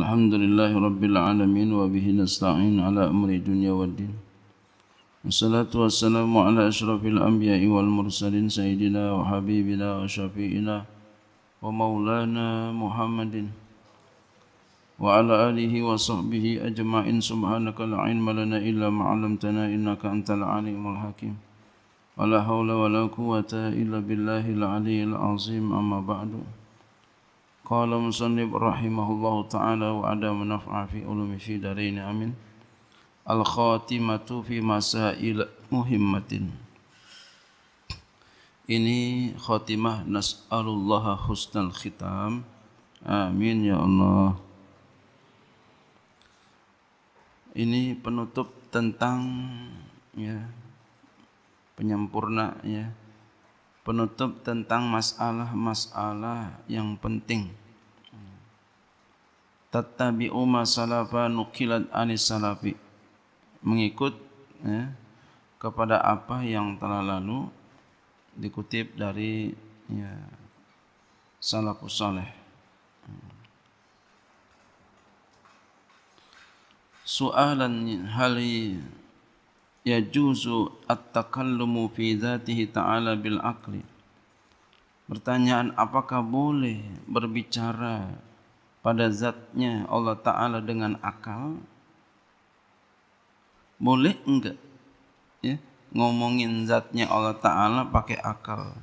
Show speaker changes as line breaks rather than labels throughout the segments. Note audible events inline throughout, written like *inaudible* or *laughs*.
الحمد لله رب العالمين وبه نستعين على أمر الدنيا والدين والصلاة والسلام على أشرف الأنبياء والمرسلين سيدنا وحبيبنا وشفيئنا ومولانا محمد وعلى آله وصحبه أجمعين سبحانك لا علم لنا إلا ما علمتنا إنك أنت العليم الحكيم ولا حول ولا قوة إلا بالله العلي العظيم أما بعد Qala musannib rahimahullahu ta'ala wa ada manfa'a fi ulumi fi darain amin. Al khatimatu fi masail muhimmatin. Ini khatimah nas'alullah husnal khitam. Amin ya Allah. Ini penutup tentang ya penyempurna ya penutup tentang masalah-masalah yang penting. tattabi'u ma salafa nukilat anis salafi mengikut ya, kepada apa yang telah lalu dikutip dari ya, salafus salih Soalan hal yajuzu at-takallumu fi dhatihi ta'ala bil aqli pertanyaan apakah boleh berbicara pada zatnya Allah Ta'ala dengan akal boleh enggak ya, ngomongin zatnya Allah Ta'ala pakai akal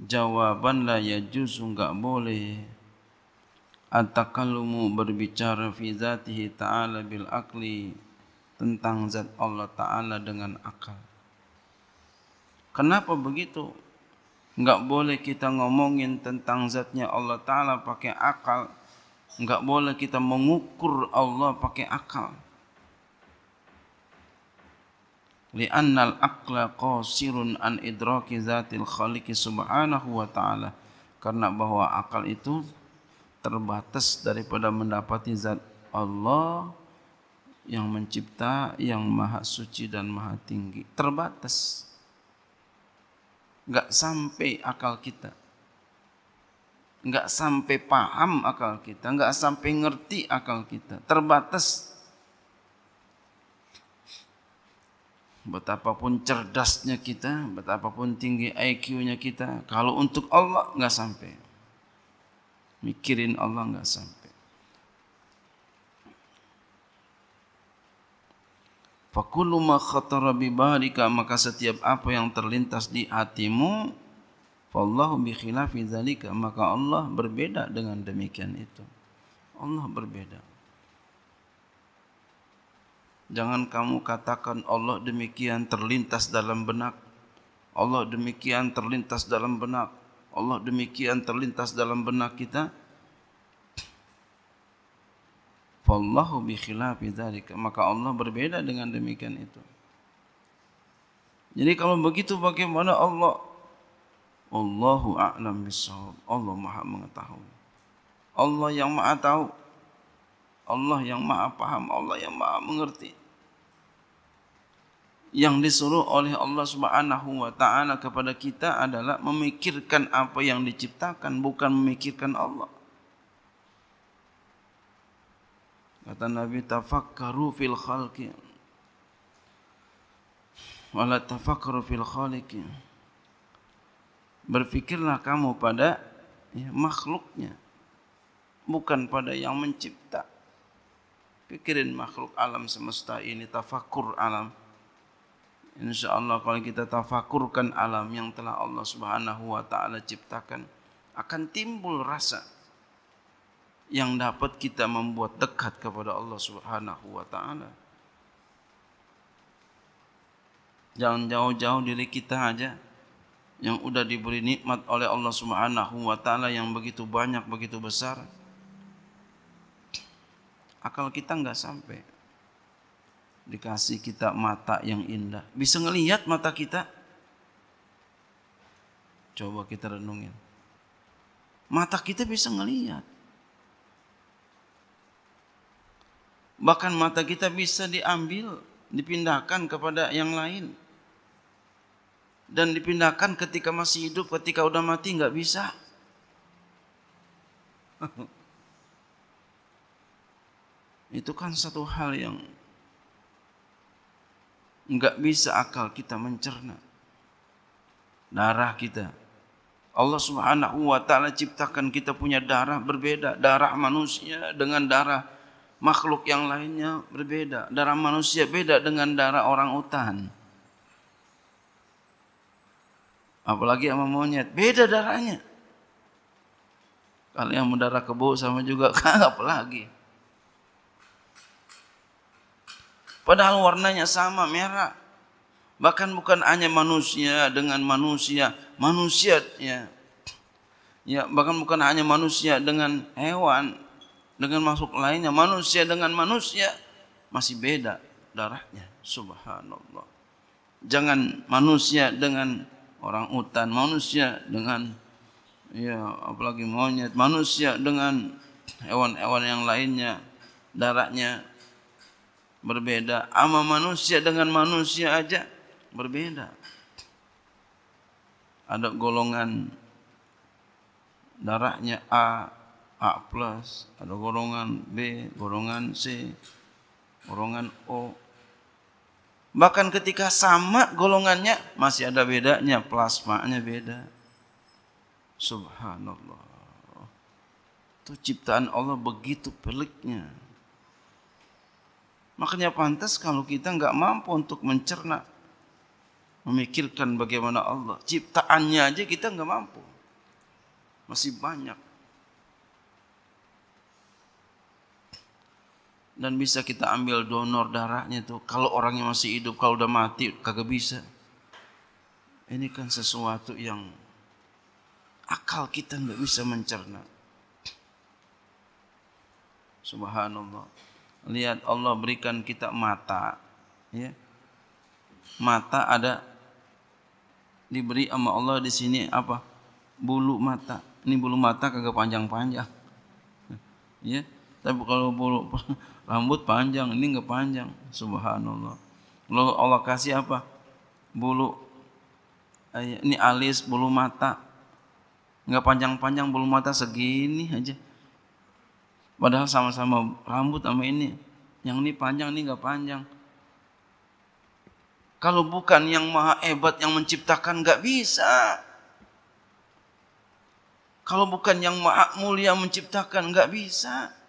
jawaban la ya juz enggak boleh at-takallumu berbicara fi zatihi ta'ala bil akli tentang zat Allah Ta'ala dengan akal kenapa begitu enggak boleh kita ngomongin tentang zatnya Allah Ta'ala pakai akal. enggak boleh kita mengukur Allah pakai akal. Lianna al-aqla qasirun an idraki zatil khaliki subhanahu wa ta'ala. Karena bahwa akal itu terbatas daripada mendapati zat Allah yang mencipta, yang maha suci dan maha tinggi. Terbatas. Terbatas. nggak sampai akal kita. Nggak sampai paham akal kita, nggak sampai ngerti akal kita. Terbatas. Betapapun cerdasnya kita, betapapun tinggi IQ-nya kita, kalau untuk Allah nggak sampai. Mikirin Allah nggak sampai. Fakullu ma khatara bi barika maka setiap apa yang terlintas di hatimu fallahu bi khilafi dzalika maka Allah berbeda dengan demikian itu. Allah berbeda. Jangan kamu katakan Allah demikian terlintas dalam benak. Allah demikian terlintas dalam benak. Allah demikian terlintas dalam benak kita. Wallahu bi khilafi dzalika. Maka Allah berbeda dengan demikian itu. Jadi kalau begitu bagaimana Allah? Allahu a'lam bishawab. Allah Maha mengetahui. Allah yang Maha tahu. Allah yang Maha paham, Allah yang Maha mengerti. Yang disuruh oleh Allah Subhanahu wa taala kepada kita adalah memikirkan apa yang diciptakan bukan memikirkan Allah. Kata Nabi, tafakkaru fil khalqi. Wala tafakkaru fil khaliqi. berpikirlah kamu pada ya, makhluknya. Bukan pada yang mencipta. Pikirin makhluk alam semesta ini, tafakur alam. Insya Allah kalau kita tafakurkan alam yang telah Allah subhanahu wa ta'ala ciptakan. Akan timbul rasa yang dapat kita membuat dekat kepada Allah Subhanahu wa taala. Jangan jauh-jauh diri kita aja yang udah diberi nikmat oleh Allah Subhanahu wa taala yang begitu banyak, begitu besar. Akal kita nggak sampai. Dikasih kita mata yang indah. Bisa ngelihat mata kita? Coba kita renungin. Mata kita bisa ngelihat Bahkan mata kita bisa diambil, dipindahkan kepada yang lain. Dan dipindahkan ketika masih hidup, ketika udah mati nggak bisa. *laughs* Itu kan satu hal yang nggak bisa akal kita mencerna. Darah kita. Allah Subhanahu wa taala ciptakan kita punya darah berbeda, darah manusia dengan darah makhluk yang lainnya berbeda. Darah manusia beda dengan darah orang utan. Apalagi sama monyet, beda darahnya. Kalau yang mendarah kebo sama juga, *laughs* apalagi. Padahal warnanya sama, merah. Bahkan bukan hanya manusia dengan manusia, manusia ya. Ya, bahkan bukan hanya manusia dengan hewan, dengan makhluk lainnya, manusia dengan manusia masih beda darahnya. Subhanallah. Jangan manusia dengan orang hutan, manusia dengan ya apalagi monyet, manusia dengan hewan-hewan yang lainnya darahnya berbeda. Ama manusia dengan manusia aja berbeda. Ada golongan darahnya A, A plus, ada golongan B, golongan C, golongan O. Bahkan ketika sama golongannya masih ada bedanya, plasmanya beda. Subhanallah. Itu ciptaan Allah begitu peliknya. Makanya pantas kalau kita nggak mampu untuk mencerna, memikirkan bagaimana Allah. Ciptaannya aja kita nggak mampu. Masih banyak dan bisa kita ambil donor darahnya tuh kalau orangnya masih hidup kalau udah mati kagak bisa ini kan sesuatu yang akal kita nggak bisa mencerna subhanallah lihat Allah berikan kita mata ya mata ada diberi sama Allah di sini apa bulu mata ini bulu mata kagak panjang-panjang *laughs* ya tapi kalau bulu *laughs* rambut panjang, ini nggak panjang. Subhanallah. Lalu Allah kasih apa? Bulu eh, ini alis, bulu mata. Nggak panjang-panjang bulu mata segini aja. Padahal sama-sama rambut sama ini. Yang ini panjang, ini nggak panjang. Kalau bukan yang maha hebat yang menciptakan nggak bisa. Kalau bukan yang maha mulia menciptakan nggak bisa.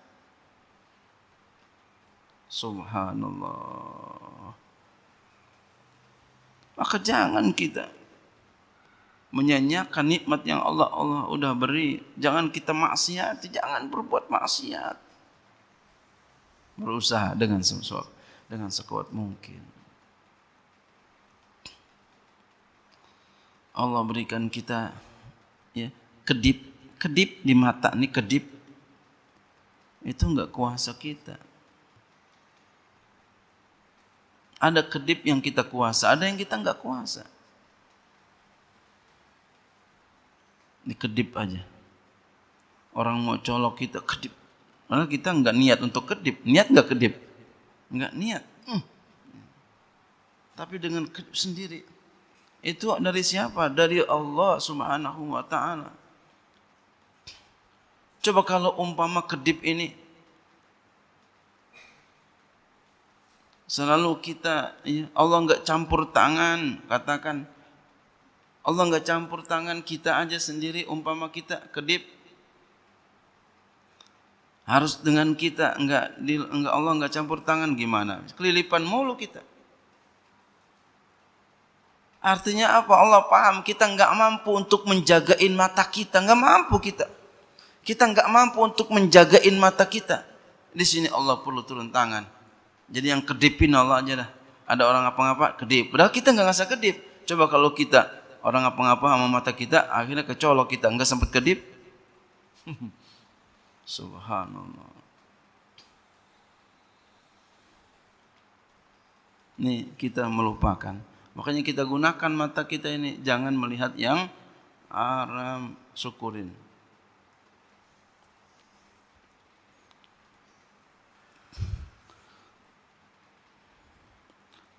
Subhanallah. Maka jangan kita menyanyiakan nikmat yang Allah Allah udah beri. Jangan kita maksiat, jangan berbuat maksiat. Berusaha dengan sesuatu, dengan sekuat mungkin. Allah berikan kita ya kedip kedip di mata ini kedip itu enggak kuasa kita ada kedip yang kita kuasa, ada yang kita nggak kuasa. Ini kedip aja. Orang mau colok kita kedip. karena kita nggak niat untuk kedip. Niat nggak kedip? Nggak niat. Hmm. Tapi dengan kedip sendiri. Itu dari siapa? Dari Allah subhanahu wa ta'ala. Coba kalau umpama kedip ini Selalu kita ya, Allah enggak campur tangan, katakan Allah enggak campur tangan kita aja sendiri umpama kita kedip harus dengan kita enggak enggak Allah enggak campur tangan gimana? Kelilipan mulu kita. Artinya apa? Allah paham kita enggak mampu untuk menjagain mata kita, enggak mampu kita. Kita enggak mampu untuk menjagain mata kita. Di sini Allah perlu turun tangan. Jadi yang kedipin Allah aja dah. Ada orang ngapa-ngapa kedip. Padahal kita nggak ngerasa kedip. Coba kalau kita orang ngapa-ngapa sama mata kita, akhirnya kecolok kita nggak sempat kedip. *laughs* Subhanallah. Ini kita melupakan. Makanya kita gunakan mata kita ini. Jangan melihat yang haram. Syukurin.